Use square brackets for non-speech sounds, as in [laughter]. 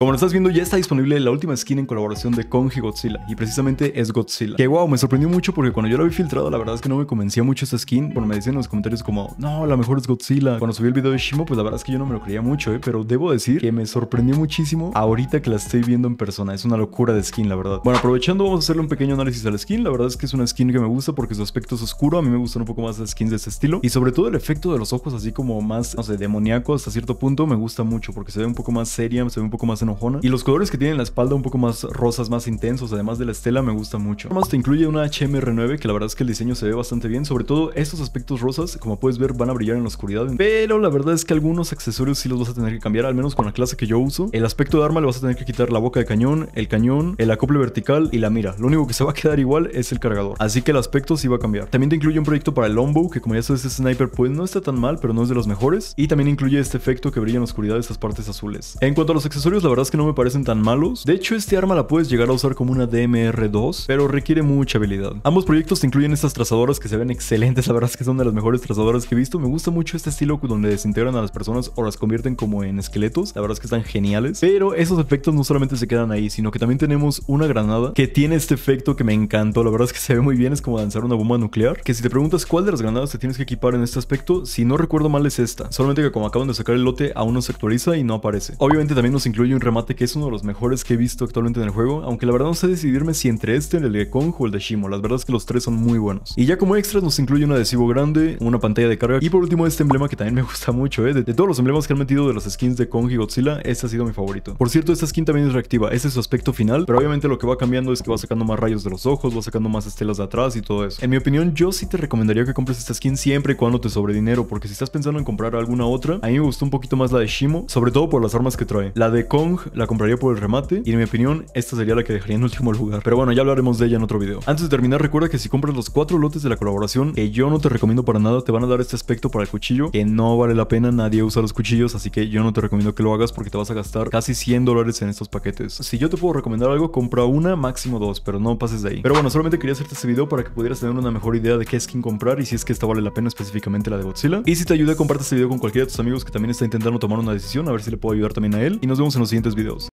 Como lo estás viendo, ya está disponible la última skin en colaboración de Kong Godzilla, y precisamente es Godzilla. Que wow, me sorprendió mucho porque cuando yo la vi filtrado, la verdad es que no me convencía mucho esta skin. Bueno, me decían en los comentarios como, no, la mejor es Godzilla. Cuando subí el video de Shimo, pues la verdad es que yo no me lo creía mucho, ¿eh? pero debo decir que me sorprendió muchísimo ahorita que la estoy viendo en persona. Es una locura de skin, la verdad. Bueno, aprovechando, vamos a hacerle un pequeño análisis a la skin. La verdad es que es una skin que me gusta porque su aspecto es oscuro. A mí me gustan un poco más las skins de ese estilo. Y sobre todo el efecto de los ojos, así como más, no sé, demoníaco hasta cierto punto, me gusta mucho porque se ve un poco más seria, se ve un poco más y los colores que tiene la espalda un poco más rosas, más intensos, además de la estela, me gusta mucho. Además te incluye una HMR9 que la verdad es que el diseño se ve bastante bien, sobre todo estos aspectos rosas, como puedes ver, van a brillar en la oscuridad. Pero la verdad es que algunos accesorios sí los vas a tener que cambiar, al menos con la clase que yo uso. El aspecto de arma le vas a tener que quitar la boca de cañón, el cañón, el acople vertical y la mira. Lo único que se va a quedar igual es el cargador. Así que el aspecto sí va a cambiar. También te incluye un proyecto para el longbow, que como ya sabes, es sniper pues no está tan mal, pero no es de los mejores. Y también incluye este efecto que brilla en la oscuridad de estas partes azules. En cuanto a los accesorios, la verdad verdad es que no me parecen tan malos. De hecho, este arma la puedes llegar a usar como una DMR2, pero requiere mucha habilidad. Ambos proyectos incluyen estas trazadoras que se ven excelentes, la verdad es que son de las mejores trazadoras que he visto. Me gusta mucho este estilo donde desintegran a las personas o las convierten como en esqueletos, la verdad es que están geniales. Pero esos efectos no solamente se quedan ahí, sino que también tenemos una granada que tiene este efecto que me encantó, la verdad es que se ve muy bien, es como lanzar una bomba nuclear. Que si te preguntas cuál de las granadas te tienes que equipar en este aspecto, si no recuerdo mal es esta. Solamente que como acaban de sacar el lote, aún no se actualiza y no aparece. Obviamente también nos incluye un remate que es uno de los mejores que he visto actualmente en el juego, aunque la verdad no sé decidirme si entre este, el de Kong o el de Shimo, la verdad es que los tres son muy buenos. Y ya como extras nos incluye un adhesivo grande, una pantalla de carga y por último este emblema que también me [laughs] gusta mucho, ¿eh? de, todos los emblemas que han metido de las skins de Kong y Godzilla, este ha sido mi favorito. Por cierto, esta skin también es reactiva, ese es su aspecto final, pero obviamente lo que va cambiando es que va sacando más rayos de los ojos, va sacando más estelas de atrás y todo eso. En mi opinión, yo sí te recomendaría que compres esta skin siempre y cuando te sobre dinero, porque si estás pensando en comprar alguna otra, a mí me gustó un poquito más la de Shimo, sobre todo por las armas que trae. La de Kong la compraría por el remate y en mi opinión esta sería la que dejaría en último lugar. Pero bueno, ya hablaremos de ella en otro video. Antes de terminar, recuerda que si compras los cuatro lotes de la colaboración, que yo no te recomiendo para nada, te van a dar este aspecto para el cuchillo, que no vale la pena, nadie usa los cuchillos, así que yo no te recomiendo que lo hagas porque te vas a gastar casi 100 dólares en estos paquetes. Si yo te puedo recomendar algo, compra una, máximo dos, pero no pases de ahí. Pero bueno, solamente quería hacerte este video para que pudieras tener una mejor idea de qué skin comprar y si es que esta vale la pena específicamente la de Godzilla. Y si te ayuda, comparte este video con cualquiera de tus amigos que también está intentando tomar una decisión, a ver si le puedo ayudar también a él. Y nos vemos en los siguientes videos.